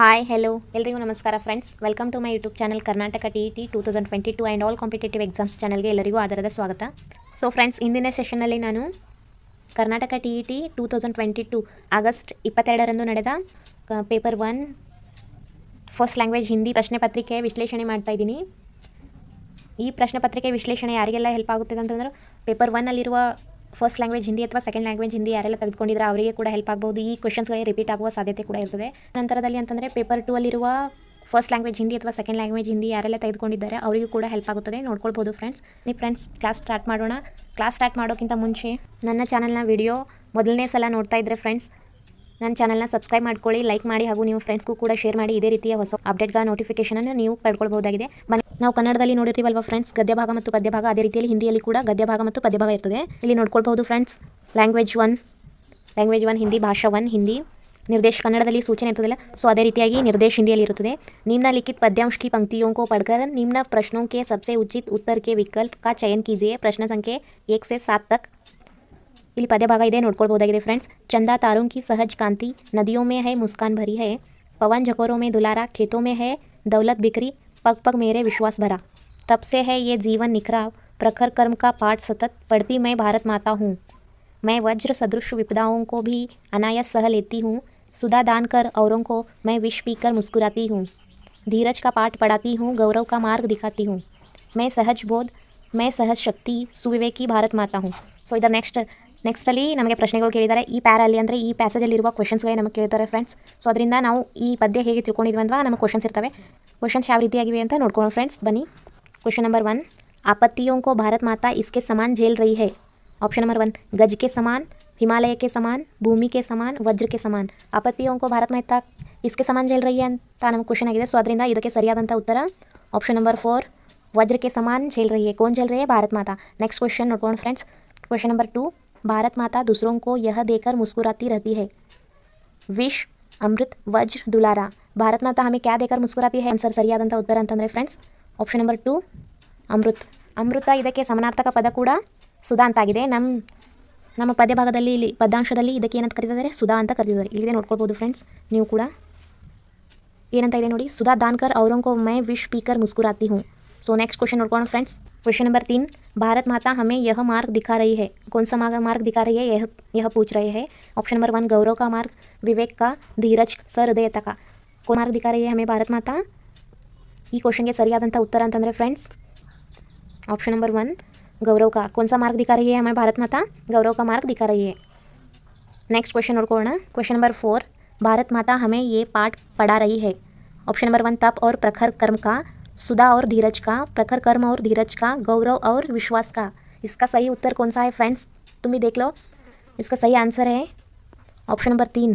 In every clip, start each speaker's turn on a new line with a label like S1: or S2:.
S1: Hi hello ಎಲ್ರಿಗೂ ನಮಸ್ಕಾರ friends welcome to my YouTube channel Karnataka T T two thousand twenty two and all competitive exams ಚಾನಲ್ಗೆ ಎಲ್ಲರಿಗೂ ಆಧಾರದ ಸ್ವಾಗತ ಸೊ ಫ್ರೆಂಡ್ಸ್ ಇಂದಿನ ಸೆಷನಲ್ಲಿ ನಾನು Karnataka T E T two thousand twenty two August ಇಪ್ಪತ್ತೆರಡರಂದು ನಡೆದ paper one first language Hindi ಪ್ರಶ್ನೆ ಪತ್ರಿಕೆ ವಿಶ್ಲೇಷಣೆ ಮಾಡ್ತಾ ಇದ್ದೀನಿ ಈ ಪ್ರಶ್ನೆ ಪತ್ರಿಕೆ ವಿಶ್ಲೇಷಣೆ ಯಾರಿಗೆಲ್ಲ ಹೆಲ್ಪ್ ಆಗುತ್ತದೆ ಅಂತಂದ್ರೆ ಪೇಪರ್ ಒನ್ನಲ್ಲಿರುವ ಫಸ್ಟ್ ಲ್ಯಾಂಗ್ವೇಜ್ ಹಿಂದಿ ಅಥವಾ ಸೆಕೆಂಡ್ ಲ್ಯಾಂಗ್ವೇಜ್ ಹಿಂದಿ ಯಾರೆಲ್ಲ ತೆಗೆದುಕೊಂಡಿದ್ರೆ ಅವರಿಗೆ ಕೂಡ ಹೆಲ್ಪ್ ಆಗ್ಬೋದು ಈ ಗಳಿಗೆ ರಿಪೀಟ್ ಆಗುವ ಸಾಧ್ಯತೆ ಕೂಡ ಇರ್ತದೆ ನಂತರದಲ್ಲಿ ಅಂತಂದರೆ ಪೇಪರ್ ಟೂ ಅಲ್ಲಿರುವ ಫಸ್ಟ್ ಲ್ಯಾಂಗ್ವೇಜ್ ಹಿಂದಿ ಅಥವಾ ಸೆಕೆಂಡ್ ಲ್ಯಾಂಗ್ವೇಜ್ ಹಿಂದಿ ಯಾರೆಲ್ಲ ತೆಗೆದುಕೊಂಡಿದ್ದಾರೆ ಅವರಿಗೂ ಕೂಡ ಹೆಲ್ಪ್ ಆಗುತ್ತದೆ ನೋಡ್ಕೊಳ್ಬೋದು ಫ್ರೆಂಡ್ಸ್ ನೀವು ಫ್ರೆಂಡ್ಸ್ ಕ್ಲಾಸ್ ಸ್ಟಾರ್ಟ್ ಮಾಡೋಣ ಕ್ಲಾಸ್ ಸ್ಟಾರ್ಟ್ ಮಾಡೋಕ್ಕಿಂತ ಮುಂಚೆ ನನ್ನ ಚಾನಲ್ನ ವಿಡಿಯೋ ಮೊದಲನೇ ಸಲ ನೋಡ್ತಾ ಇದ್ದರೆ ಫ್ರೆಂಡ್ಸ್ ನನ್ನ ಚಾನಲ್ನ ಸಬ್ಸ್ಕ್ರೈಬ್ ಮಾಡ್ಕೊಳ್ಳಿ ಲೈಕ್ ಮಾಡಿ ಹಾಗೂ ನಿಮ್ಮ ಫ್ರೆಂಡ್ಸ್ಗೂ ಕೂಡ ಶೇರ್ ಮಾಡಿ ಇದೇ ರೀತಿಯ ಹೊಸ ಅಪ್ಡೇಟ್ಗಳ ಅನ್ನು ನೀವು ಪಡ್ಕೊಳ್ಬಹುದಾಗಿದೆ ಮನೆ ನಾವು ಕನ್ನಡದಲ್ಲಿ ನೋಡಿರ್ತೀವಲ್ವ ಫ್ರೆಂಡ್ಸ್ ಗದ್ಯ ಭಾಗ ಮತ್ತು ಪದ್ಯ ಭಾಗ ಅದೇ ರೀತಿಯಲ್ಲಿ ಹಿಂದಿಯಲ್ಲಿ ಕೂಡ ಗದ್ಯ ಭಾಗ ಮತ್ತು ಪದ್ಯ ಭಾಗ ಇರ್ತದೆ ಇಲ್ಲಿ ನೋಡ್ಕೊಳ್ಬಹುದು friends language one language one Hindi ಭಾಷಾ ಒನ್ ಹಿಂದಿ ನಿರ್ದೇಶ ಕನ್ನಡದಲ್ಲಿ ಸೂಚನೆ ಇರ್ತದಲ್ಲ ಸೊ ಅದೇ ರೀತಿಯಾಗಿ ನಿರ್ದೇಶ ಹಿಂದಿಯಲ್ಲಿ ಇರುತ್ತದೆ ನಿಮ್ಮ ಲಿಖಿತ ಪದ್ಯಾಂಶ ಕಿ ಪಡ್ಕರ್ ನಿಮ್ಮ ಪ್ರಶ್ನೋಂಕೆ ಸಬ್ಸೆ ಉಚಿತ ಉತ್ತರಕ್ಕೆ ವಿಕಲ್ಪ ವಿಕಲ್ಪ್ ಕಾ ಚಯನ್ ಕೀಜಿಯೇ ಪ್ರಶ್ನ ಸಂಖ್ಯೆ ಏಕ್ ಸೆ ಸಾತ್ ತಕ್ ಇಲ್ಲಿ ಪದ್ಯ भाग ಇದೆ नोडे फ्रेंड्स चंदा तारों की सहज कांति नदियों में है मुस्कान भरी है पवन झकोरों में दुलारा खेतों में है दौलत बिक्री पग पग मेरे विश्वास भरा तब से है ये जीवन निखरा प्रखर कर्म का पाठ सतत पढ़ती मैं भारत माता हूँ मैं वज्र सदृश विपदाओं को भी अनायास सह लेती हूँ सुधा दान कर औरों को मैं विष पीकर मुस्कुराती हूँ धीरज का पाठ पढ़ाती हूँ गौरव का मार्ग दिखाती हूँ मैं सहज बोध मैं सहज शक्ति सुविवेकी भारत माता हूँ सो इधर नेक्स्ट ನೆಕ್ಸ್ಟ್ ಅಲ್ಲಿ ನಮಗೆ ಪ್ರಶ್ನೆಗಳು ಕೇಳಿದಾರೆ ಈ ಪ್ಯಾರ ಅಲ್ಲಿ ಅಂದ್ರೆ ಈ ಪಾಸೇಜ್ ಅಲ್ಲಿ ಇರುವ ಕ್ವೆಶ್ಚನ್ಸ್ ಗಳಿಗೆ ನಮಗೆ ಕೇಳುತ್ತಾರೆ ಫ್ರೆಂಡ್ಸ್ ಸೋ ಅದರಿಂದ ನಾವು ಈ ಪದ್ಯ ಹೇಗೆ ತಿಳ್ಕೊಂಡಿದ್ವಿ ಅಂತವಾ ನಮಗೆ ಕ್ವೆಶ್ಚನ್ಸ್ ಇರ್ತವೆ ಕ್ವೆಶ್ಚನ್ಸ್ ಯಾವ ರೀತಿ ಆಗಿವೆ ಅಂತ ನೋಡಿಕೊಳ್ಳೋಣ ಫ್ರೆಂಡ್ಸ್ ಬನ್ನಿ ಕ್ವೆಶ್ಚನ್ ನಂಬರ್ 1 ಆಪತ್ತಿಯوں ಕೋ ಭಾರತ ಮಾತಾ ಇಸ್ಕೆ ಸಮಾನ ಜೇಲ್ رہی ہے۔ ಆಪ್ಷನ್ ನಂಬರ್ 1 ಗಜ್ ಕೆ ಸಮಾನ ಹಿಮಾಲಯಕ್ಕೆ ಸಮಾನ ಭೂಮಿಕ್ಕೆ ಸಮಾನ ವಜ್ರಕ್ಕೆ ಸಮಾನ ಆಪತ್ತಿಯوں ಕೋ ಭಾರತ ಮಾತಾ ಇಸ್ಕೆ ಸಮಾನ ಜೇಲ್ رہی ಅಂತಾನೆ ಕ್ವೆಶ್ಚನ್ ಆಗಿದೆ ಸೋ ಅದರಿಂದ ಇದಕ್ಕೆ ಸರಿಯಾದಂತ ಉತ್ತರ ಆಪ್ಷನ್ ನಂಬರ್ 4 ವಜ್ರಕ್ಕೆ ಸಮಾನ ಜೇಲ್ رہی ಏ ಕೋನ್ ಜೇಲ್ ರಹೇ ಭಾರತ ಮಾತಾ ನೆಕ್ಸ್ಟ್ ಕ್ವೆಶ್ಚನ್ ನೋಡೋಣ friends question number 2 Bharat Mata दूसरों को यह देकर मुस्कुराती रहती है ಅಮೃತ್ ವಜ್ರ ದುಲಾರ ಭಾರತ್ ಮಾತಾ ಹಮೆ ಕ್ಯಾ ದೇಕರ್ ಮುಸ್ಕುರಾತಿ ಹೇ ಆನ್ಸರ್ ಸರಿಯಾದಂಥ ಉತ್ತರ ಅಂತಂದರೆ ಫ್ರೆಂಡ್ಸ್ ಆಪ್ಷನ್ ನಂಬರ್ ಟು ಅಮೃತ್ ಅಮೃತ ಇದಕ್ಕೆ ಸಮಾನಾರ್ಥಕ ಪದ ಕೂಡ ಸುಧಾ ಅಂತ ಆಗಿದೆ ನಮ್ಮ ನಮ್ಮ ಪದ್ಯ ಭಾಗದಲ್ಲಿ ಇಲ್ಲಿ ಪದ್ಯಾಂಶದಲ್ಲಿ ಇದಕ್ಕೆ ಏನಂತ ಕರೀತಿದ್ದಾರೆ ಸುಧಾ ಅಂತ ಕರೀತಿದ್ದಾರೆ ಇಲ್ಲಿದೆ ನೋಡ್ಕೊಳ್ಬೋದು ಫ್ರೆಂಡ್ಸ್ ನೀವು ಕೂಡ ಏನಂತ ಇದೆ ನೋಡಿ ಸುಧಾ ದಾನ್ಕರ್ ಅವರೊಂಕೋ ಮೈ ವಿಶ್ ಸ್ಪೀಕರ್ ಮುಸ್ಕುರಾತಿ ಹ್ಞೂ ಸೊ ನೆಕ್ಸ್ಟ್ ಕ್ವಶನ್ ನೋಡ್ಕೊಳ್ಳೋಣ ಫ್ರೆಂಡ್ಸ್ क्वेश्चन नंबर तीन भारत माता हमें यह मार्ग दिखा रही है कौन सा मार्ग दिखा रही है यह यह पूछ रहे हैं ऑप्शन नंबर वन गौरव का मार्ग विवेक का धीरज सर सहृदयता का कौन मार्ग दिखा रही है हमें भारत माता ये क्वेश्चन के सरियादंत उत्तर अंत अंदर फ्रेंड्स ऑप्शन नंबर वन गौरव का कौन सा मार्ग दिखा रही है हमें भारत माता गौरव का मार्ग दिखा रही है नेक्स्ट क्वेश्चन और कौन क्वेश्चन नंबर फोर भारत माता हमें ये पाठ पढ़ा रही है ऑप्शन नंबर वन तप और प्रखर कर्म का सुधा और धीरज का प्रखर कर्म और धीरज का गौरव और विश्वास का इसका सही उत्तर कौन सा है फ्रेंड्स तुम भी देख लो इसका सही आंसर है ऑप्शन नंबर तीन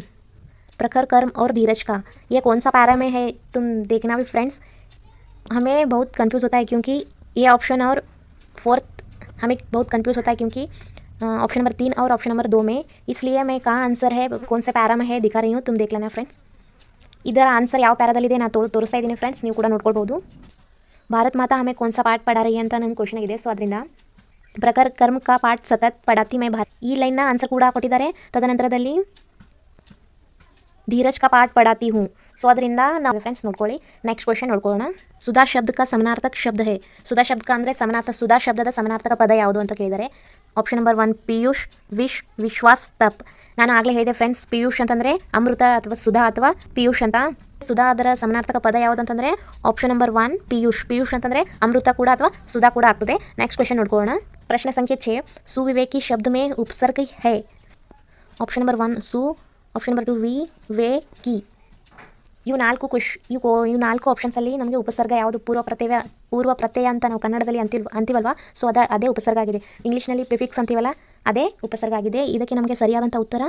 S1: प्रखर कर्म और धीरज का ये कौन सा पैरा में है तुम देखना भी फ्रेंड्स हमें बहुत कंफ्यूज होता है क्योंकि ये ऑप्शन और फोर्थ हमें बहुत कंफ्यूज होता है क्योंकि ऑप्शन नंबर तीन और ऑप्शन नंबर दो में इसलिए मैं कहाँ आंसर है कौन से पैरा में है दिखा रही हूँ तुम देख लेना फ्रेंड्स इधर ಇದರ ಆನ್ಸರ್ ಯಾವ ಪ್ಯಾರಾದಲ್ಲಿದೆ ನಾ ತೋರಿಸ್ತಾ ಇದ್ದೀನಿ ಫ್ರೆಂಡ್ಸ್ ನೀವು ಕೂಡ ನೋಡ್ಕೊಳ್ಬೋದು ಭಾರತ್ ಮಾತಾ हमें कौन ಪಾಠ ಪಡಾರಿ ಅಂತ ನಮ್ಮ ಕ್ವಶನ್ ಇದೆ ಸೊ ಅದರಿಂದ ಪ್ರಕರ್ ಕರ್ಮ ಪಾಠ ಸತತ್ ಪಡಾತಿ ಮೈ ಭಾರತ್ ಈ ಲೈನ್ನ ಆನ್ಸರ್ ಕೂಡ ಕೊಟ್ಟಿದ್ದಾರೆ ತದನಂತರದಲ್ಲಿ ಧೀರಜ್ ಕಾ ಪಾಠ ಪಡಾತಿ ಹ್ಞೂ ಸೊ ಅದರಿಂದ ನಾವು ಫ್ರೆಂಡ್ಸ್ ನೋಡ್ಕೊಳ್ಳಿ ನೆಕ್ಸ್ಟ್ ಕ್ವಶನ್ ನೋಡ್ಕೊಳ್ಳೋಣ ಸುಧಾ ಶಬ್ದ ಸಮನಾರ್ಥಕ ಶಬ್ದ ಹೇ ಸುಧಾ ಶಬ್ದ ಅಂದರೆ ಸಮನಾರ್ಥ ಸುಧಾ ಶಬ್ದದ ಸಮನಾರ್ಥಕ ಪದ ಯಾವುದು ಅಂತ ಕೇಳಿದರೆ ಆಪ್ಷನ್ ನಂಬರ್ ಒನ್ ಪಿಯೂಷ್ ವಿಶ್ ವಿಶ್ವಾಸ್ ತಪ್ ನಾನು ಆಗಲೇ ಹೇಳಿದೆ ಫ್ರೆಂಡ್ಸ್ ಪಿಯೂಷ್ ಅಂತಂದರೆ ಅಮೃತ ಅಥವಾ ಸುಧಾ ಅಥವಾ ಪಿಯೂಷ್ ಅಂತ ಸುಧಾ ಅದರ ಸಮನಾರ್ಥಕ ಪದ ಯಾವುದು ಆಪ್ಷನ್ ನಂಬರ್ ಒನ್ ಪಿಯೂಷ್ ಪಿಯೂಷ್ ಅಂತಂದರೆ ಅಮೃತ ಕೂಡ ಅಥವಾ ಸುಧಾ ಕೂಡ ಆಗ್ತದೆ ನೆಕ್ಸ್ಟ್ ಕ್ವೆಶನ್ ನೋಡ್ಕೊಳ್ಳೋಣ ಪ್ರಶ್ನೆ ಸಂಖ್ಯೆ ಛೇ ಸುವಿವೇಕಿ ಶಬ್ದ ಮೇ ಉಪಸರ್ಗ ಹೇ ಆಪ್ಷನ್ ನಂಬರ್ ಒನ್ ಸು ಆಪ್ಷನ್ ನಂಬರ್ ಟು ವಿ ವೇ ಕಿ ಇವು ನಾಲ್ಕು ಕ್ವಶ್ ಇವು ಇವು ನಾಲ್ಕು ಆಪ್ಷನ್ಸಲ್ಲಿ ನಮಗೆ ಉಪಸರ್ಗ ಯಾವುದು ಪೂರ್ವ ಪ್ರತ್ಯಯ ಪೂರ್ವ ಪ್ರತ್ಯಯ ಅಂತ ನಾವು ಕನ್ನಡದಲ್ಲಿ ಅಂತಿ ಅಂತೀವಲ್ವ ಸೊ ಅದ ಅದೇ ಉಪಸರ್ಗ ಆಗಿದೆ ಇಂಗ್ಲೀಷ್ನಲ್ಲಿ ಪ್ರಿಫಿಕ್ಸ್ ಅಂತೀವಲ್ಲ ಅದೇ ಉಪಸರ್ಗ ಆಗಿದೆ ಇದಕ್ಕೆ ನಮಗೆ ಸರಿಯಾದಂಥ ಉತ್ತರ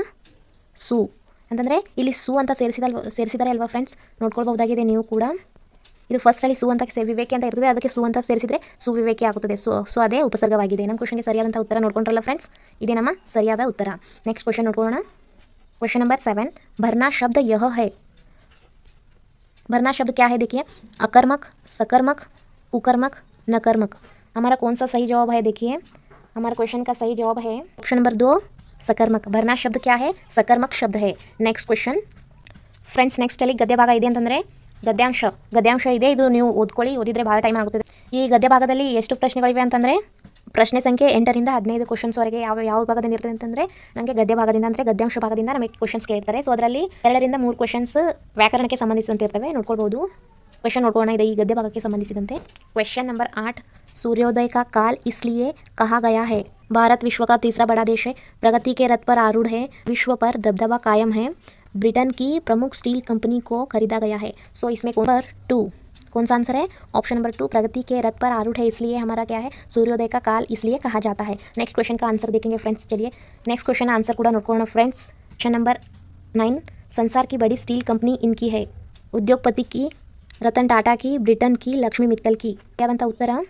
S1: ಸು ಅಂತಂದರೆ ಇಲ್ಲಿ ಸು ಅಂತ ಸೇರಿಸಿದಲ್ ಸೇರಿಸಿದಾರೆ ಅಲ್ವಾ ಫ್ರೆಂಡ್ಸ್ ನೋಡ್ಕೊಳ್ಬಹುದಾಗಿದೆ ನೀವು ಕೂಡ ಇದು ಫಸ್ಟಲ್ಲಿ ಸು ಅಂತ ವಿವೇಕೆ ಅಂತ ಇರ್ತದೆ ಅದಕ್ಕೆ ಸು ಅಂತ ಸೇರಿಸಿದರೆ ಸು ವಿವೇಕಿ ಆಗುತ್ತದೆ ಸೊ ಸೊ ಅದೇ ಉಪಸರ್ಗವಾಗಿದೆ ನಮ್ಮ ಕ್ವಶನ್ಗೆ ಸರಿಯಾದಂಥ ಉತ್ತರ ನೋಡ್ಕೊಂಡ್ರಲ್ಲ ಫ್ರೆಂಡ್ಸ್ ಇದೇ ನಮ್ಮ ಸರಿಯಾದ ಉತ್ತರ ನೆಕ್ಸ್ಟ್ ಕ್ವಶನ್ ನೋಡ್ಕೊಳ್ಳೋಣ ಕ್ವಶನ್ ನಂಬರ್ ಸೆವೆನ್ ಭರ್ನಾ ಶಬ್ದ ಯಹ ಹೈ भरना शब्द क्या है देखिए अकर्मक सकर्मक उकर्मक नकर्मक हमारा कौन सा सही जवाब है देखिए हमारा क्वेश्चन का सही जवाब है ऑप्शन नंबर दो सकर्मक भरना शब्द क्या है सकर्मक शब्द है नेक्स्ट क्वेश्चन फ्रेंड्स नेक्स्ट अली गद्य भाग इधे अंतर्रे गद्यांश गद्यांश इतने ओदी ओद भाई टाइम आगे गद्य भाग भागल प्रश्न अंतर्रे ಪ್ರಶ್ನೆ ಸಂಖ್ಯೆ 8 ರಿಂದ 15 ಕ್ವೆಶ್ಚನ್ಸ್ ಅವರಿಗೆ ಯಾವ ಭಾಗದಿಂದ ಇರ್ತವೆ ಅಂತಂದ್ರೆ ನಮಗೆ ಗದ್ಯ ಭಾಗದಿಂದ ಅಂತರೆ ಗದ್ಯಾಂಶ ಭಾಗದಿಂದ ನಮಗೆ ಕ್ವೆಶ್ಚನ್ಸ್ ಕೇಳಿರ್ತಾರೆ ಸೋ ಅದರಲ್ಲಿ ಎರಡರಿಂದ ಮೂರು ಕ್ವೆಶ್ಚನ್ಸ್ ವ್ಯಾಕರಣಕ್ಕೆ ಸಂಬಂಧಿಸಿದಂತೆ ಇರ್ತವೆ ನೋಡಿಕೊಳ್ಳಬಹುದು ಕ್ವೆಶ್ಚನ್ ನೋಡೋಣ ಇದೆ ಗದ್ಯ ಭಾಗಕ್ಕೆ ಸಂಬಂಧಿಸಿದಂತೆ ಕ್ವೆಶ್ಚನ್ ನಂಬರ್ 8 ಸೂರ್ಯೋದಯ کا काल इसलिए कहा गया है भारत विश्व का तीसरा बड़ा देश है प्रगति के रथ पर आरूढ़ है विश्व पर दबदबा कायम है ब्रिटेन की प्रमुख स्टील कंपनी को खरीदा गया है ಸೋ इसमें कौन नंबर 2 कौन सा आंसर है ऑप्शन नंबर टू प्रगति के रथ पर आरूढ़ है इसलिए हमारा क्या है सूर्योदय का काल इसलिए कहा जाता है नेक्स्ट क्वेश्चन का आंसर देखेंगे फ्रेंड्स चलिए नेक्स्ट क्वेश्चन आंसर कूड़ा करना फ्रेंड्स क्वेश्चन नंबर नाइन संसार की बड़ी स्टील कंपनी इनकी है उद्योगपति की रतन टाटा की ब्रिटेन की लक्ष्मी मित्तल की क्या बनता उत्तर है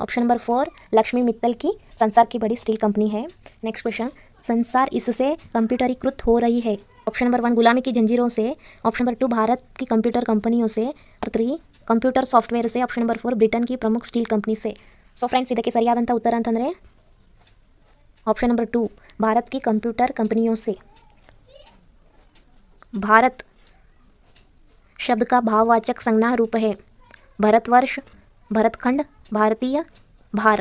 S1: option number four Lakshmi Mittal की संसार की बड़ी स्टील कंपनी है नेक्स्ट क्वेश्चन संसार इससे कंप्यूटरीकृत हो रही है ऑप्शन नंबर वन गुलामी की जंजीरों से ऑप्शन नंबर टू भारत की कंप्यूटर कंपनियों से थ्री कंप्यूटर ಕಂಪ್ಯೂಟರ್ ಸಾಫ್ಟ್ವೇರ್ ಸೆ ಆಪ್ಷನ್ ನಂಬರ್ ಫೋರ್ ಬ್ರಿಟನ್ ಕಿ ಪ್ರಮುಖ ಸ್ಟೀಲ್ ಕಂಪ್ನೀಸೆ ಸೊ ಫ್ರೆಂಡ್ಸ್ ಇದಕ್ಕೆ उत्तर ಉತ್ತರ ಅಂತಂದರೆ नंबर टू भारत की कंप्यूटर कंपनियों से भारत शब्द का भाववाचक संज्ञा रूप है भरतवर्ष भरतखंड भारतीय भार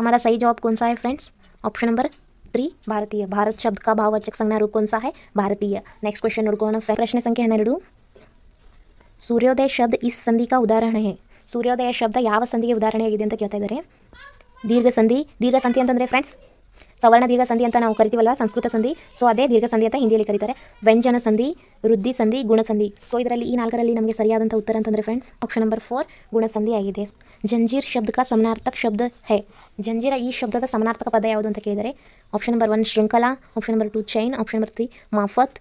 S1: हमारा सही जवाब कौन सा है फ्रेंड्स ऑप्शन नंबर थ्री भारतीय भारत शब्द का भाववाचक संज्ञा रूप कौन सा है भारतीय नेक्स्ट क्वेश्चन नोड़कोण प्रश्न संख्या हन्नेरಡು ಸೂರ್ಯೋದಯ ಶಬ್ದ इस संधि ಉದಾಹರಣೆ उदाहरण है ಸೂರ್ಯೋದಯ ಶಬ್ದ ಯಾವ ಸಂಧಿಗೆ ಉದಾಹರಣೆಯಾಗಿದೆ ಅಂತ ಕೇಳ್ತಾ ಇದ್ದಾರೆ ದೀರ್ಘ ಸಂಧಿ ದೀರ್ಘ ಸಂಧಿ ಅಂತಂದರೆ ಫ್ರೆಂಡ್ಸ್ ಸವರ್ಣ ದೀರ್ಘ ಸಂಧಿ ಅಂತ ನಾವು ಕರಿತೀವಲ್ಲ ಸಂಸ್ಕೃತ ಸಂಧಿ ಸೊ ಅದೇ ದೀರ್ಘ ಸಂಧಿ ಅಂತ ಹಿಂದಿಯಲ್ಲಿ ಕರೀತಾರೆ ವ್ಯಂಜನ ಸಂಧಿ ವೃದ್ಧಿ ಸಂಧಿ ಗುಣಸಂಧಿ ಸೊ ಇದರಲ್ಲಿ ಈ ನಾಲ್ಕರಲ್ಲಿ ನಮಗೆ ಸರಿಯಾದಂಥ ಉತ್ತರ ಅಂತಂದರೆ ಫ್ರೆಂಡ್ಸ್ ಆಪ್ಷನ್ ನಂಬರ್ ಫೋರ್ ಗುಣಸಂಧಿ ಆಗಿದೆ ಜಂಜೀರ್ ಶಬ್ದಕ ಸಮನಾರ್ಥಕ ಶಬ್ದ ಹೇ ಜಂಜೀರ ಈ ಶಬ್ದದ ಸಮನಾರ್ಥಕ ಪದ ಯಾವುದು ಅಂತ ಕೇಳಿದರೆ ಆಪ್ಷನ್ ನಂಬರ್ ಒನ್ ಶೃಂಖಲಾ option number two chain option number three ಮಾಫತ್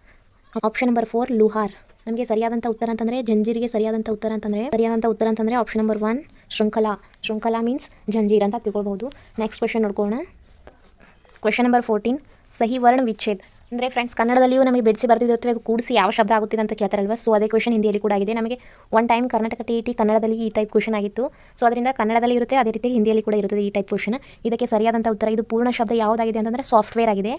S1: ಆಪ್ಷನ್ ನಂಬರ್ ಫೋರ್ ಲುಹಾರ್ ನಮಗೆ ಸರಿಯಾದಂಥ ಉತ್ತರ ಅಂತಂದರೆ ಜಂಜೀರಿಗೆ ಸರಿಯಾದಂಥ ಉತ್ತರ ಅಂತಂದರೆ ಸರಿಯಾದಂಥ ಉತ್ತರ ಅಂತಂದರೆ ಆಪ್ಷನ್ ನಂಬರ್ ಒನ್ ಶೃಂಖಲಾ ಶೃಂಖಲಾ ಮೀನ್ಸ್ ಜಂಜೀರ್ ಅಂತ ತಿಳ್ಕೊಳ್ಬಹುದು ನೆಕ್ಸ್ಟ್ ಕ್ವೆಶನ್ ನೋಡ್ಕೋಣ ಕ್ವೆಶನ್ ನಂಬರ್ ಫೋರ್ಟೀನ್ ಸಹಿ ವರ್ಣ ವಿಚ್ಛೇದ್ ಅಂದರೆ ಫ್ರೆಂಡ್ಸ್ ಕನ್ನಡದಲ್ಲಿಯೂ ನಮಗೆ ಬಿಡಿಸಿ ಬರ್ತಿದ್ದೇವೆ ಅದು ಕೂಡಿಸಿ ಯಾವ ಶಬ್ದ ಆಗುತ್ತಿದೆ ಅಂತ ಕೇಳ್ತಾರಲ್ವ ಸೊ ಅದೇ ಕ್ವಶನ್ ಹಿಂದಿಯಲ್ಲಿ ಕೂಡ ಆಗಿದೆ ನಮಗೆ one time Karnataka T T e ಕನ್ನಡದಲ್ಲಿ ಈ ಟೈಪ್ ಕ್ವೆಶನ್ ಆಗಿತ್ತು ಸೊ ಅದರಿಂದ ಕನ್ನಡದಲ್ಲಿ ಇರುತ್ತೆ ಅದೇ ರೀತಿ ಹಿಂದಿಯಲ್ಲಿ ಕೂಡ ಇರುತ್ತದೆ ಈ ಟೈಪ್ ಕ್ವೆಶನ್ ಇದಕ್ಕೆ ಸರಿಯಾದಂಥ ಉತ್ತರ ಇದು ಪೂರ್ಣ ಶಬ್ದ ಯಾವುದಾಗಿದೆ ಅಂತಂದರೆ ಸಾಫ್ಟ್ವೇರ್ ಆಗಿದೆ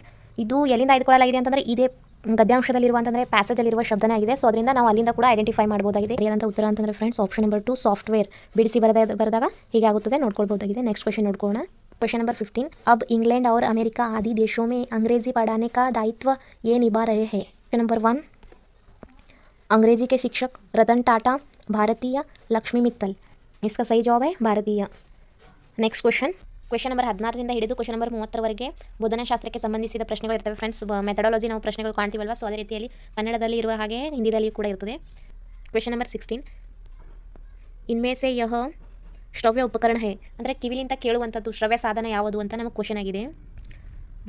S1: ಇದು ಎಲ್ಲಿಂದ ಆಯ್ದುಕೊಳ್ಳಲಾಗಿದೆ ಅಂತಂದರೆ ಇದೇ งเดียม ಶಡಲಿ ಇರುವಂತಂದ್ರೆ ಪಾಸೆಜ್ ಅಲ್ಲಿ ಇರುವ ಶಬ್ದನೇ ಆಗಿದೆ ಸೋ ಅದರಿಂದ ನಾವು ಅಲ್ಲಿಂದ ಕೂಡ ಐಡೆಂಟಿಫೈ ಮಾಡಬಹುದಾಗಿದೆ ಇದರಂತ ಉತ್ತರ ಅಂತಂದ್ರೆ ಫ್ರೆಂಡ್ಸ್ ಆಪ್ಷನ್ ನಂಬರ್ 2 ಸಾಫ್ಟ್ವೇರ್ ಬಿಡಸಿ ಬರದಾಗ ಹೀಗೆ ಆಗುತ್ತದೆ ನೋಡಿಕೊಳ್ಳಬಹುದಾಗಿದೆ ನೆಕ್ಸ್ಟ್ ಕ್ವೆಶ್ಚನ್ ನೋಡಿಕೊಳ್ಳೋಣ ಕ್ವೆಶ್ಚನ್ ನಂಬರ್ 15 ಅಬ್ ಇಂಗ್ಲೆಂಡ್ ಔರ್ ಅಮೆರಿಕಾ ಆದಿ ದೇಶೋಮೆ ಆಂಗ್ಲಜಿ ಪಾಡಾನೆ ಕಾ ದಾಯित्व ಯೇನ್ ಇಬಾರೆ ಹೇ ನಂಬರ್ 1 ಆಂಗ್ಲಜಿ ಕೆ ಶಿಕ್ಷಕ ರದನ್ ಟಾಟಾ ಭಾರತೀಯ ಲಕ್ಷ್ಮಿ ಮಿತ್ತಲ್ ಇಸ್ಕಾ ಸಹೀ ಜೋಬ್ ಹೇ ಭಾರತೀಯ ನೆಕ್ಸ್ಟ್ ಕ್ವೆಶ್ಚನ್ ಕ್ವೆಶನ್ ನಂಬರ್ ಹದಿನಾರರಿಂದ ಹಿಡಿದು ಕ್ವೆಶನ್ ನಂಬರ್ ಮೂವತ್ತರವರೆಗೆ ಬುಧನಶಾಸ್ತ್ರಕ್ಕೆ ಸಂಬಂಧಿಸಿದ ಪ್ರಶ್ನೆಗಳು ಇರ್ತವೆ ಫ್ರೆಂಡ್ಸ್ ಮೆಥಡಾಲಜಿ ನಾವು ಪ್ರಶ್ನೆಗಳು ಕಾಣ್ತೀವಲ್ವ ಸೊ ಅದೇ ರೀತಿಯಲ್ಲಿ ಕನ್ನಡದಲ್ಲಿ ಇರುವ ಹಾಗೆ ಹಿಂದಿಯಲ್ಲಿ ಕೂಡ ಇರ್ತದೆ ಕ್ವೆಶನ್ ನಂಬರ್ ಸಿಕ್ಸ್ಟೀನ್ ಇನ್ಮೇಸೆ ಯಹ ಶ್ರವ್ಯ ಉಪಕರಣ ಹೇ ಅಂದರೆ ಕಿವಿಲಿಂದ ಕೇಳುವಂಥದ್ದು ಶ್ರವ್ಯ ಸಾಧನ ಯಾವುದು ಅಂತ ನಮಗೆ ಕ್ವಶನ್ ಆಗಿದೆ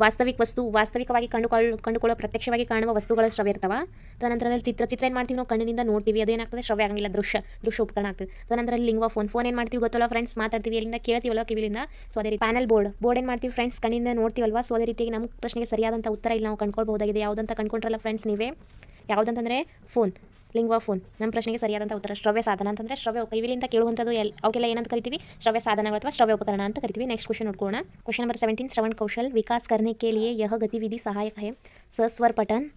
S1: ವಾಸ್ತವಿಕ ವಸ್ತು ವಾಸ್ತವಿಕವಾಗಿ ಕಂಡುಕೊಳ್ಳ ಕಂಡುಕೊಳ್ಳೋ ಪ್ರತ್ಯಕ್ಷವಾಗಿ ಕಾಣುವ ವಸ್ತುಗಳ ಶ್ರವ್ಯ ತದನಂತರ ತದನಂತರದಲ್ಲಿ ಚಿತ್ರ ಚಿತ್ರ ಏನು ಮಾಡ್ತೀವಿ ನಾವು ಕಣ್ಣಿನಿಂದ ನೋಡ್ತೀವಿ ಅದೇನಾಗ್ತದೆ ಶ್ರವ್ಯ ಆಗಂಗಿಲ್ಲ ದೃಶ್ಯ ದೃಶ್ಯ ಉಪಕರಣ ಆಗ್ತದೆ ತದನಂತರ ಲಿಂಗ್ವ ಫೋನ್ ಫೋನ್ ಏನು ಮಾಡ್ತೀವಿ ಗೊತ್ತಲ್ಲ ಫ್ರೆಂಡ್ಸ್ ಮಾತಾಡ್ತೀವಿ ಎಲ್ಲಿಂದ ಕೇಳ್ತೀವಲ್ಲ ಕಿವಿಲಿಂದ ಸೊ ಅದೇ ರೀತಿ ಪ್ಯಾನಲ್ ಬೋರ್ಡ್ ಬೋರ್ಡ್ ಏನು ಮಾಡ್ತೀವಿ ಫ್ರೆಂಡ್ಸ್ ಕಣ್ಣಿಂದ ನೋಡ್ತೀವಲ್ವಾ ಸೊ ಅದೇ ರೀತಿಯಾಗಿ ನಮ್ಮ ಪ್ರಶ್ನೆಗೆ ಸರಿಯಾದಂಥ ಉತ್ತರ ಇಲ್ಲಿ ನಾವು ಕಂಡುಕೊಳ್ಬಹುದಾಗಿದೆ ಯಾವುದಂತ ಕಂಡುಕೊಂಡ್ರಲ್ಲ ಫ್ರೆಂಡ್ಸ್ ನೀವೇ ಯಾವುದಂತಂದರೆ ಫೋನ್ ಫೋನ್ ನಮ್ಮ ಪ್ರಶ್ನೆಗೆ ಸರಿಯಾದಂಥ ಉತ್ತರ ಶ್ರವ್ಯ ಸಾಧನ ಅಂತಂದರೆ ಶ್ರವ್ಯ ಕೈವಿಲಿಂದ ಕೇಳುವಂಥದ್ದು ಎಲ್ ಅವಕ್ಕೆಲ್ಲ ಏನಂತ ಕರಿತೀವಿ ಶ್ರವ್ಯ ಸಾಧನಗಳು ಅಥವಾ ಶ್ರವ್ಯ ಉಪಕರಣ ಅಂತ ಕರಿತೀವಿ ನೆಕ್ಸ್ಟ್ ಕ್ವಶನ್ ನೋಡ್ಕೋಣ ಕ್ವಶನ್ ನಂಬರ್ ಸೆವೆಂಟೀನ್ ಶ್ರವಣ ಕೌಶಲ್ ವಿಕಾಸ್ ಕರ್ನೆ ಯಹ ಗತಿವಿಧಿ ಸಹಾಯಕ ಹೇ ಸಸ್ವರ್ ಪಠನ್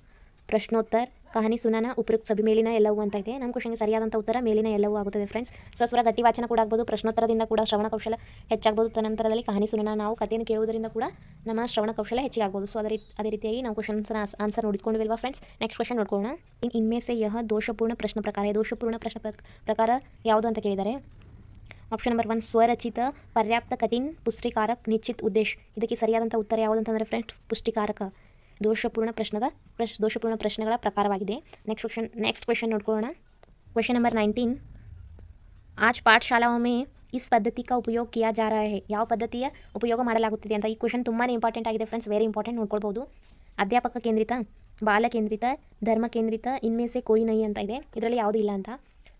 S1: ಪ್ರಶ್ನೋತ್ತರ ಕಹಾನಿ ಸುನಾನ ಉಪಯುಕ್ತ ಸಭೆ ಮೇಲಿನ ಎಲ್ಲವೂ ಅಂತ ಇದೆ ನಮ್ಮ ಕ್ವಶನ್ಗೆ ಸರಿಯಾದಂಥ ಉತ್ತರ ಮೇಲಿನ ಎಲ್ಲವೂ ಆಗುತ್ತದೆ ಫ್ರೆಂಡ್ಸ್ ಸಸ್ವರ ಗಟ್ಟಿ ವಾಚನ ಕೂಡ ಆಗ್ಬೋದು ಪ್ರಶ್ನೋತ್ತರದಿಂದ ಕೂಡ ಶ್ರವಣ ಕೌಶಲ ಹೆಚ್ಚಾಗ್ಬೋದು ತನಂತರದಲ್ಲಿ ಕಹಾನಿ ಸುನಾನ ನಾವು ಕಥೆಯನ್ನು ಕೇಳುವುದರಿಂದ ಕೂಡ ನಮ್ಮ ಶ್ರವಣ ಕೌಶಲ ಹೆಚ್ಚಿಗಾಗ್ಬೋದು ಸೊ ಅದೇ ರೀತಿ ಅದೇ ರೀತಿಯಾಗಿ ನಾವು ಕ್ವಶನ್ಸ್ನ ಆನ್ಸರ್ ನೋಡಿಕೊಂಡಿಲ್ವಾ ಫ್ರೆಂಡ್ಸ್ ನೆಕ್ಸ್ಟ್ ಕ್ವಶನ್ ನೋಡ್ಕೊಳ್ಳೋಣ ಇನ್ ಇನ್ಮೇಸೆ ಯಹ ದೋಷಪೂರ್ಣ ಪ್ರಶ್ನ ಪ್ರಕಾರ ದೋಷಪೂರ್ಣ ಪ್ರಶ್ನ ಪ್ರಕಾರ ಯಾವುದು ಅಂತ ಕೇಳಿದ್ದಾರೆ ಆಪ್ಷನ್ ನಂಬರ್ ಒನ್ ಸ್ವರಚಿತ ಪರ್ಯಾಪ್ತ ಕಠಿಣ ಪುಷ್ಟಿಕಾರಕ ನಿಶ್ಚಿತ ಉದ್ದೇಶ ಇದಕ್ಕೆ ಸರಿಯಾದಂಥ ಉತ್ತರ ಯಾವುದಂತಂದರೆ ಫ್ರೆಂಡ್ಸ್ ಪುಷ್ಟಿಕಾರಕ ದೋಷಪೂರ್ಣ ಪ್ರಶ್ನದ ಪ್ರಶ್ ದೋಷಪೂರ್ಣ ಪ್ರಶ್ನೆಗಳ ಪ್ರಕಾರವಾಗಿದೆ ನೆಕ್ಸ್ಟ್ ಕ್ವಶನ್ ನೆಕ್ಸ್ಟ್ ಕ್ವಶನ್ ನೋಡ್ಕೊಳ್ಳೋಣ ಕ್ವಶನ್ ನಂಬರ್ ನೈನ್ಟೀನ್ ಆಜ್ ಪಾಠಶಾಲಾओं में इस पद्धति का उपयोग किया जा ಯಾವ ಪದ್ಧತಿಯ ಉಪಯೋಗ ಮಾಡಲಾಗುತ್ತಿದೆ ಅಂತ ಈ ಕ್ವಶನ್ ತುಂಬಾ ಇಂಪಾರ್ಟೆಂಟ್ ಆಗಿದೆ ಫ್ರೆಂಡ್ಸ್ ವೆರಿ ಇಂಪಾರ್ಟೆಂಟ್ ನೋಡ್ಕೊಳ್ಬೋದು ಅಧ್ಯಾಪಕ ಕೇಂದ್ರಿತ ಬಾಲ ಕೇಂದ್ರಿತ ಧರ್ಮ ಕೇಂದ್ರಿತ ಇನ್ಮೇಸೆ ಕೋಯಿ ನೈ ಅಂತ ಇದೆ ಇದರಲ್ಲಿ ಯಾವುದೂ ಇಲ್ಲ ಅಂತ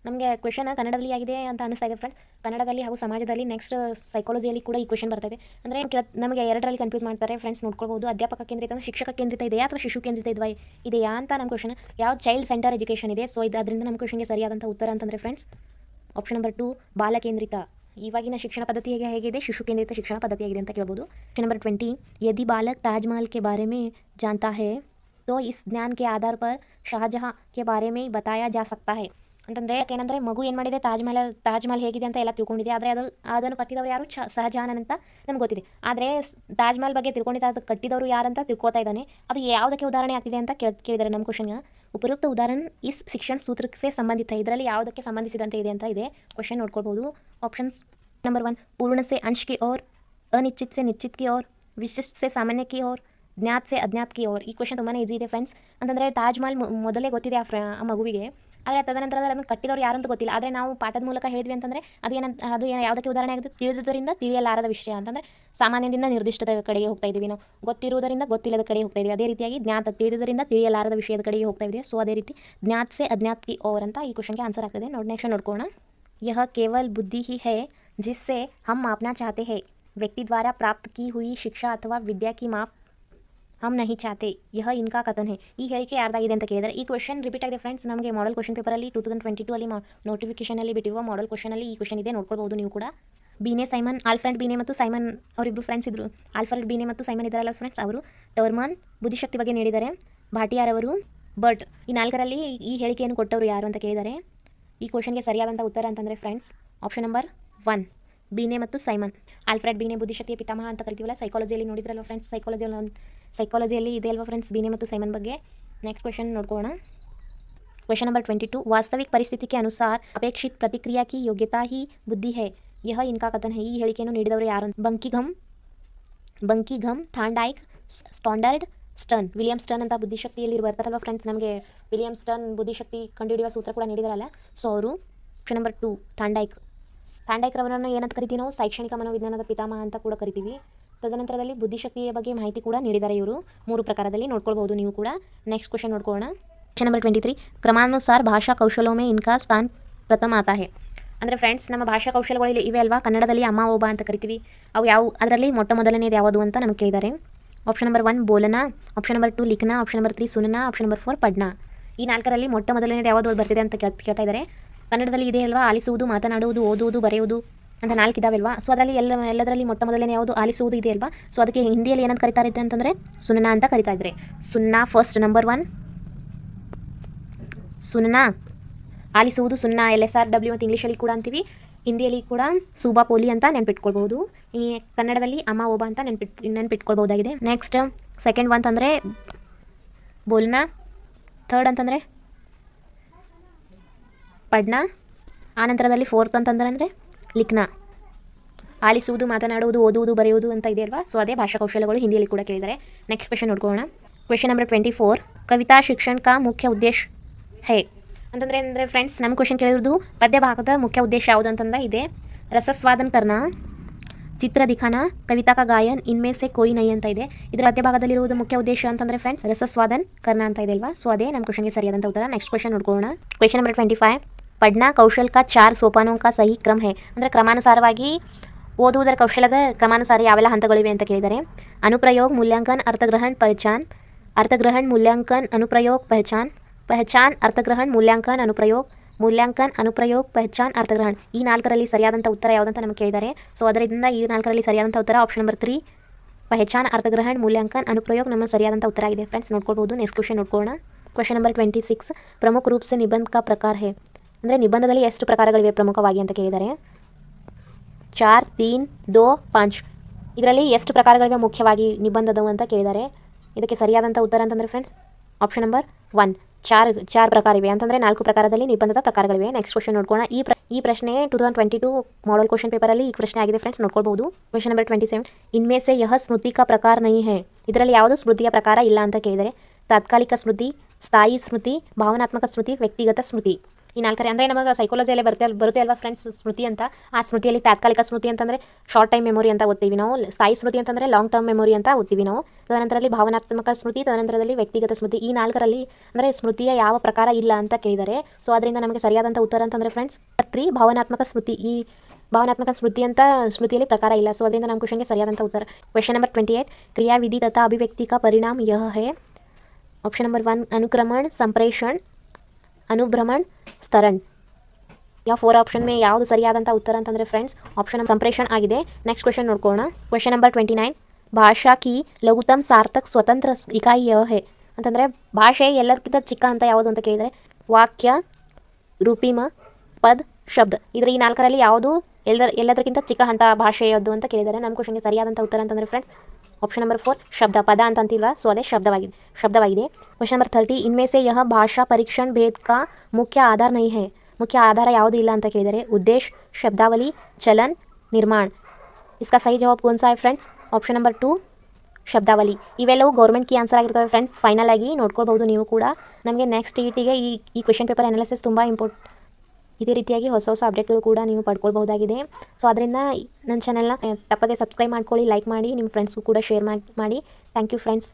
S1: ನಮಗೆ ಕ್ವೆಶನ್ ಕನ್ನಡದಲ್ಲಿ ಆಗಿದೆ ಅಂತ ಅನಿಸ್ತಾ ಇದೆ ಫ್ರೆಂಡ್ಸ್ ಕನ್ನಡದಲ್ಲಿ ಹಾಗೂ ಸಮಾಜದಲ್ಲಿ ನೆಕ್ಸ್ಟ್ ಸೈಕಾಲಜಿಯಲ್ಲಿ ಕೂಡ ಈ ಕ್ವೆಶನ್ ಇದೆ ಅಂದರೆ ನಮಗೆ ಎರಡರಲ್ಲಿ ಕನ್ಫ್ಯೂಸ್ ಮಾಡ್ತಾರೆ ಫ್ರೆಂಡ್ಸ್ ನೋಡ್ಕೊಳ್ಬೋದು ಅಧ್ಯಾಪಕ ಕೇಂದ್ರಿತ ಶಿಕ್ಷಕ ಕೇಂದ್ರಿತ ಇದೆಯಾ ಅಥವಾ ಶಿಶು ಕೇಂದ್ರಿತ ಇದ್ವೈ ಇದೆಯಾ ಅಂತ ನಮ್ಮ ಕ್ವೆಶನ್ ಯಾವ ಚೈಲ್ಡ್ ಸೆಂಟರ್ ಎಜುಕೇಷನ್ ಇದೆ ಸೊ ಇದು ಅದರಿಂದ ನಮ್ಮ ಕ್ವೆಶನ್ಗೆ ಸರಿಯಾದಂಥ ಉತ್ತರ ಅಂತಂದರೆ ಫ್ರೆಂಡ್ಸ್ ಆಪ್ಷನ್ ನಂಬರ್ ಟು ಬಾಲ ಕೇಂದ್ರಿತ ಇವಾಗಿನ ಶಿಕ್ಷಣ ಪದ್ಧತಿ ಹೇಗೆ ಹೇಗಿದೆ ಶಿಶು ಕೇಂದ್ರಿತ ಶಿಕ್ಷಣ ಪದ್ಧತಿಯಾಗಿದೆ ಅಂತ ಕೇಳ್ಬೋದು ನಂಬರ್ ಟ್ವೆಂಟಿ ಯದಿ ಬಾಲಕ್ ತಾಜ್ಮಹಲ್ ಕೆ ಬಾರೇ ಮೇ ಜಾನ್ತಾ ಹೇ ತೋ ಇಸ್ ज्ञान के आधार पर शाहजहाँ के ಅಂತಂದರೆ ಏನಂದರೆ ಮಗು ಏನು ಮಾಡಿದೆ ತಾಜ್ಮಹಲ್ ತಾಜ್ಮಹಲ್ ಹೇಗಿದೆ ಅಂತ ಎಲ್ಲ ತಿಳ್ಕೊಂಡಿದೆ ಆದರೆ ಅದು ಅದನ್ನು ಕಟ್ಟಿದವರು ಯಾರು ಸಹಜಾನನ್ ಅಂತ ನಮ್ಗೆ ಗೊತ್ತಿದೆ ಆದರೆ ತಾಜ್ಮಹಲ್ ಬಗ್ಗೆ ತಿಳ್ಕೊಂಡಿದ್ದ ಅದು ಕಟ್ಟಿದವರು ಯಾರಂತ ತಿಳ್ಕೊತಾ ಇದ್ದಾನೆ ಅದು ಯಾವುದಕ್ಕೆ ಉದಾಹರಣೆ ಆಗ್ತಿದೆ ಅಂತ ಕೇಳಿ ಕೇಳಿದ್ದಾರೆ ನಮ್ಮ ಕ್ವಶನ್ ಉಪಯುಕ್ತ ಉದಾಹರಣೆ ಇಸ್ ಶಿಕ್ಷಣ ಸೂತ್ರಕ್ಕೆ ಸಂಬಂಧಿತ ಇದರಲ್ಲಿ ಯಾವುದಕ್ಕೆ ಸಂಬಂಧಿಸಿದಂತೆ ಇದೆ ಅಂತ ಇದೆ ಕ್ವಶನ್ ನೋಡ್ಕೊಳ್ಬೋದು ಆಪ್ಷನ್ಸ್ ನಂಬರ್ ಒನ್ ಪೂರ್ಣ ಸೆ ಓರ್ ಅನಿಶ್ಚಿತ್ ಸೆ ನಿಶ್ಚಿತ್ ಕಿ ಓರ್ ವಿಶಿಷ್ಟ ಸೆ ಸಾಮಾನ್ಯ ಕಿ ಓರ್ ಜ್ಞಾತ್ ಸೆ ಅಜ್ಞಾತ್ ಕಿ ಓರ್ ಈ ಕ್ವಶನ್ ತುಂಬಾ ಈಸಿ ಇದೆ ಫ್ರೆಂಡ್ಸ್ ಅಂತಂದರೆ ತಾಜ್ಮಹಲ್ ಮೊದಲೇ ಗೊತ್ತಿದೆ ಆ ಆ ಮಗುವಿಗೆ ಆದರೆ ತದನಂತರ ಅದನ್ನು ಕಟ್ಟಿದವರು ಯಾರು ಅಂತ ಗೊತ್ತಿಲ್ಲ ಆದರೆ ನಾವು ಪಾಠದ ಮೂಲಕ ಹೇಳಿದ್ವಿ ಅಂತಂದರೆ ಅದು ಏನಂತ ಅದು ಯಾವುದಕ್ಕೆ ಉದಾಹರಣೆ ಆಗುತ್ತೆ ತಿಳಿದುದರಿಂದ ತಿಳಿಯಲಾರದ ವಿಷಯ ಅಂತಂದರೆ ಸಾಮಾನ್ಯದಿಂದ ನಿರ್ದಿಷ್ಟದ ಕಡೆಗೆ ಹೋಗ್ತಾ ಇದ್ದೀವಿ ನಾವು ಗೊತ್ತಿರುವುದರಿಂದ ಗೊತ್ತಿಲ್ಲದ ಕಡೆಗೆ ಹೋಗ್ತಾ ಇದ್ದೀವಿ ಅದೇ ರೀತಿಯಾಗಿ ಜ್ಞಾತ ತಿಳಿದುದರಿಂದ ತಿಳಿಯಲಾರದ ವಿಷಯದ ಕಡೆಗೆ ಹೋಗ್ತಾ ಇದ್ದೀವಿ ಸೊ ಅದೇ ರೀತಿ ಜ್ಞಾತ್ಸೆ ಅಜ್ಞಾತ್ಕಿ ಓವರ್ ಅಂತ ಈ ಕ್ವಶನ್ಗೆ ಆನ್ಸರ್ ಆಗ್ತದೆ ನೋಡಿ ನೆಕ್ಸ್ಟ್ ನೋಡ್ಕೋಣ ಯಹ ಬುದ್ಧಿ ಬುದ್ಧಿ ಹಿ ಹೇ जिससे हम मापना चाहते हैं व्यक्ति द्वारा प्राप्त की हुई शिक्षा अथवा विद्या की ಹಮ್ ನಹಿ ಚಾತೆ ಯಹ ಇನ್ಕಾ ಕಥನ್ ಹೇ ಈ ಹೇಳಿಕೆ ಯಾರ್ದಾಗಿದೆ ಅಂತ ಕೇಳಿದರೆ ಈ ಕ್ವಶನ್ ರಿಪೀಟ್ ಆಗಿದೆ ಫ್ರೆಂಡ್ಸ್ ನಮಗೆ ಮಾಡಲ್ ಕ್ವಶನ್ ಪೇಪರಲ್ಲಿ ಟೂ ತೌಸಂಡ್ ಟ್ವೆಂಟಿ ಟು ಅಲ್ಲಿ ನೋಟಿಫಿಕೇಷನಲ್ಲಿ ಬಿಟ್ಟಿರುವ ಮಾಡಲ್ ಕ್ವಶನಲ್ಲಿ ಈ ಕ್ವಶನ್ ಇದೆ ನೋಡ್ಕೊಳ್ಬೋದು ನೀವು ಕೂಡ ಬೀನೆ ಸೈಮನ್ ಆಲ್ಫ್ರೆಡ್ ಬಿನೆ ಮತ್ತು ಸೈಮನ್ ಅವರಿಬ್ಬರು ಫ್ರೆಂಡ್ಸ್ ಇದ್ದರು ಆಲ್ಫ್ರೆಡ್ ಬೀನೆ ಮತ್ತು ಸೈಮನ್ ಇದ್ದಾರಲ್ಲ ಫ್ರೆಂಡ್ಸ್ ಅವರು ಟರ್ಮನ್ ಬುದ್ಧಿಶಕ್ತಿ ಬಗ್ಗೆ ನೀಡಿದ್ದಾರೆ ಅವರು ಬಟ್ ಈ ನಾಲ್ಕರಲ್ಲಿ ಈ ಹೇಳಿಕೆಯನ್ನು ಕೊಟ್ಟವರು ಯಾರು ಅಂತ ಕೇಳಿದ್ದಾರೆ ಈ ಕ್ವಶನ್ಗೆ ಸರಿಯಾದಂಥ ಉತ್ತರ ಅಂತಂದರೆ friends option number one Binet ಮತ್ತು ಸೈಮನ್ ಆಲ್ಫ್ರೆಡ್ ಬೀನೆ ಬುದ್ಧಿಶಕ್ತಿಯ ಪಿತಾಮಹ ಅಂತ ಕರಿತೀವಲ್ಲ ಸೈಕಾಲಜಿಯಲ್ಲಿ ನೋಡಿದ್ರಲ್ಲ ಫ್ರೆಂಡ್ಸ್ ಸೈಕಾಲಜಿಯಲ್ಲಿ ಸೈಕಾಲಜಿಯಲ್ಲಿ ಇದೆ ಅಲ್ವಾ ಫ್ರೆಂಡ್ಸ್ ಬೀನೆ ಮತ್ತು ಸೈಮನ್ ಬಗ್ಗೆ ನೆಕ್ಸ್ಟ್ ಕ್ವೆಶನ್ ನೋಡ್ಕೋಣ ಕ್ವೆಶನ್ ನಂಬರ್ ಟ್ವೆಂಟಿ ಟು ವಾಸ್ತವಿಕ ಪರಿಸ್ಥಿತಿಗೆ ಅನುಸಾರ अनुसार अपेक्षित प्रतिक्रिया ಯೋಗ್ಯತಾ ಬುದ್ಧಿ ಬುದ್ಧಿ ಯಹ ಇನ್ಕಾ ಇನ್ಕಾ ಕಥನ್ ಹೇ ಈ ಹೇಳಿಕೆಯನ್ನು ನೀಡಿದವರು ಯಾರು Buckingham Buckingham Thorndike standard Stern William Stern ಅಂತ ಬುದ್ಧಿಶಕ್ತಿಯಲ್ಲಿ ಬರ್ತಾರಲ್ವ ಫ್ರೆಂಡ್ಸ್ ನಮಗೆ ವಿಲಿಯಮ್ ಸ್ಟರ್ನ್ ಬುದ್ಧಿಶಕ್ತಿ ಕಂಡುಹಿಡಿಯುವ ಸೂತ್ರ ಕೂಡ ನೀಡಿದಾರಲ್ಲ ಸೊ ಅವರು question number two Thorndike Thorndike ರವರನ್ನು ಏನಂತ ಕರಿತೀವಿ ನಾವು ಶೈಕ್ಷಣಿಕ ಮನೋವಿಜ್ಞಾನದ ಪಿತಾಮಹ ಅಂತ ಕೂಡ ಕರಿತೀವಿ ತದನಂತರದಲ್ಲಿ ಬುದ್ಧಿಶಕ್ತಿಯ ಬಗ್ಗೆ ಮಾಹಿತಿ ಕೂಡ ನೀಡಿದ್ದಾರೆ ಇವರು ಮೂರು ಪ್ರಕಾರದಲ್ಲಿ ನೋಡ್ಕೊಳ್ಬಹುದು ನೀವು ಕೂಡ ನೆಕ್ಸ್ಟ್ ಕ್ವಶನ್ ನೋಡ್ಕೊಳ್ಳೋಣ ಕ್ವಶನ್ ನಂಬರ್ ಟ್ವೆಂಟಿ ತ್ರೀ ಕ್ರಮಾನುಸಾರ ಭಾಷಾ ಕೌಶಲೋಮೆ ಇನ್ಕಾ ಸ್ಥಾನ್ ಪ್ರಥಮ ಆತ ಹೇ ಅಂದರೆ ಫ್ರೆಂಡ್ಸ್ ನಮ್ಮ ಭಾಷಾ ಕೌಶಲಗಳು ಇವೆ ಅಲ್ವಾ ಕನ್ನಡದಲ್ಲಿ ಅಮ್ಮ ಓಬಾ ಅಂತ ಕರಿತೀವಿ ಅವು ಯಾವ ಅದರಲ್ಲಿ ಮೊಟ್ಟ ಮೊದಲನೇದು ಯಾವುದು ಅಂತ ನಮಗೆ ಕೇಳಿದ್ದಾರೆ ಆಪ್ಷನ್ ನಂಬರ್ ಒನ್ ಬೋಲನ ಆಪ್ಷನ್ ನಂಬರ್ ಟು ಲಿಖನ ಆಪ್ಷನ್ ನಂಬರ್ ತ್ರೀ ಸುನನ ಆಪ್ಷನ್ ನಂಬರ್ ಫೋರ್ ಪಡ್ನಾ ಈ ನಾಲ್ಕರಲ್ಲಿ ಮೊಟ್ಟ ಮೊದಲನೇದು ಯಾವುದು ಬರ್ತಿದೆ ಅಂತ ಕೇಳ್ತಾ ಇದ್ದಾರೆ ಕನ್ನಡದಲ್ಲಿ ಇದೆ ಅಲ್ವಾ ಆಲಿಸುವುದು ಮಾತನಾಡುವುದು ಓದುವುದು ಬರೆಯುವುದು ಅಂತ ನಾಲ್ಕು ಇದಾವಲ್ವಾ ಸೊ ಅದರಲ್ಲಿ ಎಲ್ಲ ಎಲ್ಲದರಲ್ಲಿ ಮೊಟ್ಟ ಮೊದಲನೇ ಯಾವುದು ಆಲಿಸುವುದು ಇದೆ ಅಲ್ವಾ ಸೊ ಅದಕ್ಕೆ ಹಿಂದಿಯಲ್ಲಿ ಏನಂತ ಕರಿತಾ ಇದ್ದೆ ಅಂತಂದರೆ ಸುನ್ನ ಅಂತ ಕರಿತಾ ಇದ್ದಾರೆ ಸುನ್ನ ಫಸ್ಟ್ ನಂಬರ್ ಒನ್ ಸುನ್ನ ಆಲಿಸುವುದು ಸುನ್ನ ಎಲ್ ಎಸ್ ಆರ್ ಡಬ್ಲ್ಯೂ ಮತ್ತು ಇಂಗ್ಲೀಷಲ್ಲಿ ಕೂಡ ಅಂತೀವಿ ಹಿಂದಿಯಲ್ಲಿ ಕೂಡ ಸೂಬಾ ಪೋಲಿ ಅಂತ ನೆನ್ಪಿಟ್ಕೊಳ್ಬೋದು ಈ ಕನ್ನಡದಲ್ಲಿ ಅಮ್ಮ ಓಬಾ ಅಂತ ನೆನ್ಪಿಟ್ ನೆನ್ಪಿಟ್ಕೊಳ್ಬೋದಾಗಿದೆ ನೆಕ್ಸ್ಟ್ ಸೆಕೆಂಡ್ ಒನ್ ಅಂತಂದರೆ ಬೋಲ್ನಾ ಥರ್ಡ್ ಅಂತಂದರೆ ಪಡ್ನಾ ಆನಂತರದಲ್ಲಿ ಫೋರ್ತ್ ಅಂತಂದ್ರೆ ಅಂದರೆ ಲಿಖನ ಆಲಿಸುವುದು ಮಾತನಾಡುವುದು ಓದುವುದು ಬರೆಯುವುದು ಅಂತ ಇದೆ ಅಲ್ವಾ ಸೊ ಅದೇ ಭಾಷಾ ಕೌಶಲ್ಯಗಳು ಹಿಂದಿಯಲ್ಲಿ ಕೂಡ ಕೇಳಿದ್ದಾರೆ ನೆಕ್ಸ್ಟ್ ಕ್ವೆಶನ್ ನೋಡ್ಕೊಳ್ಳೋಣ ಕ್ವೆಶನ್ ನಂಬರ್ ಟ್ವೆಂಟಿ ಫೋರ್ ಕವಿತಾ ಶಿಕ್ಷಣಕ ಮುಖ್ಯ ಉದ್ದೇಶ ಹೇ ಅಂತಂದರೆ ಅಂದರೆ ಫ್ರೆಂಡ್ಸ್ ನಮ್ಮ ಕ್ವೆಶನ್ ಕೇಳಿರೋದು ಪದ್ಯ ಭಾಗದ ಮುಖ್ಯ ಉದ್ದೇಶ ಯಾವುದು ಅಂತಂದ ಇದೆ ರಸಸ್ವಾದನ್ ಕರ್ನ ಚಿತ್ರ ಕವಿತಾ ಕವಿತಾಕ ಗಾಯನ್ ಇನ್ಮೇ ಸೆ ಕೋಯಿ ನೈ ಅಂತ ಇದೆ ಇದರ ಮಧ್ಯ ಭಾಗದಲ್ಲಿರುವುದು ಮುಖ್ಯ ಉದ್ದೇಶ ಅಂತಂದರೆ ಫ್ರೆಂಡ್ಸ್ ರಸಸ್ವಾದನ್ ಕರ್ನ ಅಂತ ಇದೆ ಅಲ್ವಾ ಸೊ ಅದೇ ನಮ್ಮ ಕ್ವೆಶನ್ಗೆ ಸರಿಯಾದಂಥ ಉತ್ತರ ನೆಕ್ಸ್ಟ್ ಕ್ವೆಶನ್ ನೋಡ್ಕೊಳ್ಳೋಣ ಕ್ವೆಶನ್ ನಂಬರ್ ಟ್ವೆಂಟಿ ಫೈವ್ पढ़ना कौशल का चार सोपानों का सही क्रम है क्रमानुसारवगी ओदूदर कौशलದ ಕ್ರಮಾನುಸಾರಿ ಅವೆಲ್ಲ ಹಂತಗಳಿವೆ ಅಂತ ಕೇಳಿದ್ದಾರೆ ಅನುಪ್ರಯೋಗ ಮೌಲ್ಯಂಕನ ಅರ್ಥಗ್ರಹಣ ಪೈಚಾನ್ ಅರ್ಥಗ್ರಹಣ ಮೌಲ್ಯಂಕನ ಅನುಪ್ರಯೋಗ ಪೈಚಾನ್ ಪೈಚಾನ್ ಅರ್ಥಗ್ರಹಣ ಮೌಲ್ಯಂಕನ ಅನುಪ್ರಯೋಗ ಮೌಲ್ಯಂಕನ ಅನುಪ್ರಯೋಗ ಪೈಚಾನ್ ಅರ್ಥಗ್ರಹಣ ಈ ನಾಲ್ಕರಲ್ಲಿ ಸರಿಯಾದಂತ ಉತ್ತರ ಯಾವುದು ಅಂತ ನಮಗೆ ಕೇಳಿದ್ದಾರೆ ಸೋ ಅದರಿಂದ ಈ ನಾಲ್ಕರಲ್ಲಿ ಸರಿಯಾದಂತ ಉತ್ತರ ಆಪ್ಷನ್ ನಂಬರ್ 3 ಪೈಚಾನ್ ಅರ್ಥಗ್ರಹಣ ಮೌಲ್ಯಂಕನ ಅನುಪ್ರಯೋಗ ನಮ್ಮ ಸರಿಯಾದಂತ ಉತ್ತರ ಆಗಿದೆ ಫ್ರೆಂಡ್ಸ್ ನೋಡ್ಕೊಳ್ಳಬಹುದು ನೆಕ್ಸ್ಟ್ ಕ್ವೆಶ್ಚನ್ ನೋಡ್ಕೊಳ್ಳೋಣ ಕ್ವೆಶ್ಚನ್ ನಂಬರ್ 26 ಪ್ರಮೋಕ ರೂಪ سے ನಿಬಂಧ کا પ્રકાર ہے ಅಂದರೆ ನಿಬಂಧದಲ್ಲಿ ಎಷ್ಟು ಪ್ರಕಾರಗಳಿವೆ ಪ್ರಮುಖವಾಗಿ ಅಂತ ಕೇಳಿದ್ದಾರೆ ಚಾರ್ ತೀನ್ ದೋ ಪಾಂಚ್ ಇದರಲ್ಲಿ ಎಷ್ಟು ಪ್ರಕಾರಗಳಿವೆ ಮುಖ್ಯವಾಗಿ ನಿಬಂಧದವು ಅಂತ ಕೇಳಿದ್ದಾರೆ ಇದಕ್ಕೆ ಸರಿಯಾದಂಥ ಉತ್ತರ ಅಂತಂದರೆ ಫ್ರೆಂಡ್ಸ್ ಆಪ್ಷನ್ ನಂಬರ್ ಒನ್ ಚಾರ್ ಚಾರ್ ಇವೆ ಅಂತಂದರೆ ನಾಲ್ಕು ಪ್ರಕಾರದಲ್ಲಿ ನಿಬಂಧದ ಪ್ರಕಾರಗಳಿವೆ ನೆಕ್ಸ್ಟ್ ಕ್ವಶನ್ ನೋಡ್ಕೋಣ ಈ ಈ ಪ್ರಶ್ನೆ two thousand twenty two model question ಪೇಪರಲ್ಲಿ ಈ ಪ್ರಶ್ನೆ ಆಗಿದೆ ಫ್ರೆಂಡ್ಸ್ ನೋಡ್ಕೊಳ್ಬೋದು ಕ್ವಶನ್ ನಂಬರ್ ಟ್ವೆಂಟಿ ಸೆವೆನ್ ಇನ್ಮೇ ಸೆ ಯಹ ಸ್ಮೃತಿಕ ಪ್ರಕಾರ ನೈ ಹೇ ಇದರಲ್ಲಿ ಯಾವುದು ಸ್ಮೃತಿಯ ಪ್ರಕಾರ ಇಲ್ಲ ಅಂತ ಕೇಳಿದರೆ ತಾತ್ಕಾಲಿಕ ಸ್ಮೃತಿ ಸ್ಥಾಯಿ ಸ್ಮೃತಿ ಭಾವನಾತ್ಮಕ ಸ್ಮೃತಿ ವ್ಯಕ್ತಿಗತ ಸ್ಮೃತಿ ಈ ನಾಲ್ಕರೆ ಅಂದರೆ ನಮಗೆ ಸೈಕಾಲಜಿಯಲ್ಲಿ ಬರುತ್ತೆ ಬರುತ್ತೆ ಅಲ್ವಾ ಫ್ರೆಂಡ್ಸ್ ಸ್ಮೃತಿ ಅಂತ ಆ ಸ್ಮೃತಿಯಲ್ಲಿ ತಾತ್ಕಾಲಿಕ ಸ್ಮೃತಿ ಅಂತಂದರೆ ಶಾರ್ಟ್ ಟೈಮ್ ಮೆಮೊರಿ ಅಂತ ಓದ್ತೀವಿ ನಾವು ಸ್ಥಾಯಿ ಸ್ಮೃತಿ ಅಂತಂದರೆ ಲಾಂಗ್ ಟರ್ಮ್ ಮೆಮೊರಿ ಅಂತ ಓದ್ತೀವಿ ನಾವು ತದನಂತರದಲ್ಲಿ ಭಾವನಾತ್ಮಕ ಸ್ಮೃತಿ ತದನಂತರದಲ್ಲಿ ವ್ಯಕ್ತಿಗತ ಸ್ಮೃತಿ ಈ ನಾಲ್ಕರಲ್ಲಿ ಅಂದರೆ ಸ್ಮೃತಿಯ ಯಾವ ಪ್ರಕಾರ ಇಲ್ಲ ಅಂತ ಕೇಳಿದ್ದಾರೆ ಸೊ ಅದರಿಂದ ನಮಗೆ ಸರಿಯಾದಂಥ ಉತ್ತರ ಅಂತಂದರೆ ಫ್ರೆಂಡ್ಸ್ ತ್ರೀ ಭಾವನಾತ್ಮಕ ಸ್ಮೃತಿ ಈ ಭಾವನಾತ್ಮಕ ಸ್ಮೃತಿ ಅಂತ ಸ್ಮೃತಿಯಲ್ಲಿ ಪ್ರಕಾರ ಇಲ್ಲ ಸೊ ಅದರಿಂದ ನಮ್ಮ ಕ್ವಶನ್ಗೆ ಸರಿಯಾದಂಥ ಉತ್ತರ ಕ್ವೆಶನ್ ನಂಬರ್ ಟ್ವೆಂಟಿ ಏಯ್ಟ್ ಕ್ರಿಯಾವಿಧಿ ತಥಾ ಅಭಿವ್ಯಕ್ತಿಕ ಪರಿಣಾಮ ಯಹ ಹೇ ಆಪ್ಷನ್ ನಂಬರ್ ಒನ್ ಅನುಕ್ರಮಣ ಸಂಪ್ರೇಷಣ್ ಅನುಭ್ರಮಣ್ ಸ್ತರಣ್ ಯಾವ ಫೋರ್ ಆಪ್ಷನ್ ಮೇ ಯಾವುದು ಸರಿಯಾದಂಥ ಉತ್ತರ ಅಂತಂದರೆ ಫ್ರೆಂಡ್ಸ್ ಆಪ್ಷನ್ ಸಂಪ್ರೇಷಣ ಆಗಿದೆ ನೆಕ್ಸ್ಟ್ ಕ್ವೆಶನ್ ನೋಡ್ಕೋಣ ಕ್ವೆಶನ್ ನಂಬರ್ ಟ್ವೆಂಟಿ ನೈನ್ ಭಾಷಾ ಕಿ ಲಘುತಮ್ ಸಾರ್ಥಕ್ ಸ್ವತಂತ್ರ ಇಕಾಯಿ ಹೇ ಅಂತಂದರೆ ಭಾಷೆ ಎಲ್ಲದಕ್ಕಿಂತ ಚಿಕ್ಕ ಅಂತ ಯಾವುದು ಅಂತ ಕೇಳಿದರೆ ವಾಕ್ಯ ರೂಪಿಮ ಪದ್ ಶಬ್ದ ಇದರ ಈ ನಾಲ್ಕರಲ್ಲಿ ಯಾವುದು ಎಲ್ಲರ ಎಲ್ಲದಕ್ಕಿಂತ ಚಿಕ್ಕ ಹಂತ ಯಾವುದು ಅಂತ ಕೇಳಿದ್ದಾರೆ ನಮ್ಮ ಕ್ವಶನ್ಗೆ ಸರಿಯಾದಂಥ ಉತ್ತರ ಅಂತಂದರೆ ಫ್ರೆಂಡ್ಸ್ ಆಪ್ಷನ್ ನಂಬರ್ ಫೋರ್ ಶಬ್ದ ಪದ ಅಂತ ಅಂತಿಲ್ವಾ ಸೊ ಅದೇ ಶಬ್ದವಾಗಿದೆ ಶಬ್ದವಾಗಿದೆ ಕ್ವಶನ್ ನಂಬರ್ ತರ್ಟಿ ಇನ್ಮೇಸೆ ಯಹ ಭಾಷಾ ಪರೀಕ್ಷಣ ಭೇದ ಕಾ ಮುಖ್ಯ ಆಧಾರ ನೈ ಹೇ ಮುಖ್ಯ ಆಧಾರ ಯಾವುದು ಇಲ್ಲ ಅಂತ ಕೇಳಿದರೆ ಉದ್ದೇಶ ಶಬ್ದಾವಲಿ ಚಲನ್ ನಿರ್ಮಾಣ ಇಸ್ಕಾ ಸಹಿ ಜವಾಬ್ ಕೋನ್ಸಾ ಫ್ರೆಂಡ್ಸ್ ಆಪ್ಷನ್ ನಂಬರ್ ಟು ಶಬ್ದಾವಲಿ ಇವೆಲ್ಲವೂ ಗೌರ್ಮೆಂಟ್ ಕಿ ಆನ್ಸರ್ ಆಗಿರ್ತವೆ ಫ್ರೆಂಡ್ಸ್ ಫೈನಲ್ ಆಗಿ ನೋಡ್ಕೊಳ್ಬಹುದು ನೀವು ಕೂಡ ನಮಗೆ ನೆಕ್ಸ್ಟ್ ಇಟಿಗೆ ಈ ಈ ಕ್ವೆಶನ್ ಪೇಪರ್ ಅನಾಲಿಸಿಸ್ ತುಂಬ ಇಂಪಾರ್ಟೆಂಟ್ ಇದೇ ರೀತಿಯಾಗಿ ಹೊಸ ಹೊಸ ಅಪ್ಡೇಟ್ಗಳು ಕೂಡ ನೀವು ಪಡ್ಕೊಳ್ಬಹುದಾಗಿದೆ ಸೊ ಅದರಿಂದ ನನ್ನ ಚಾನಲ್ನ ತಪ್ಪದೇ ಸಬ್ಸ್ಕ್ರೈಬ್ ಮಾಡ್ಕೊಳ್ಳಿ ಲೈಕ್ ಮಾಡಿ ನಿಮ್ಮ ಫ್ರೆಂಡ್ಸ್ಗೂ ಕೂಡ ಶೇರ್ ಮಾಡಿ ಥ್ಯಾಂಕ್ ಯು ಫ್ರೆಂಡ್ಸ್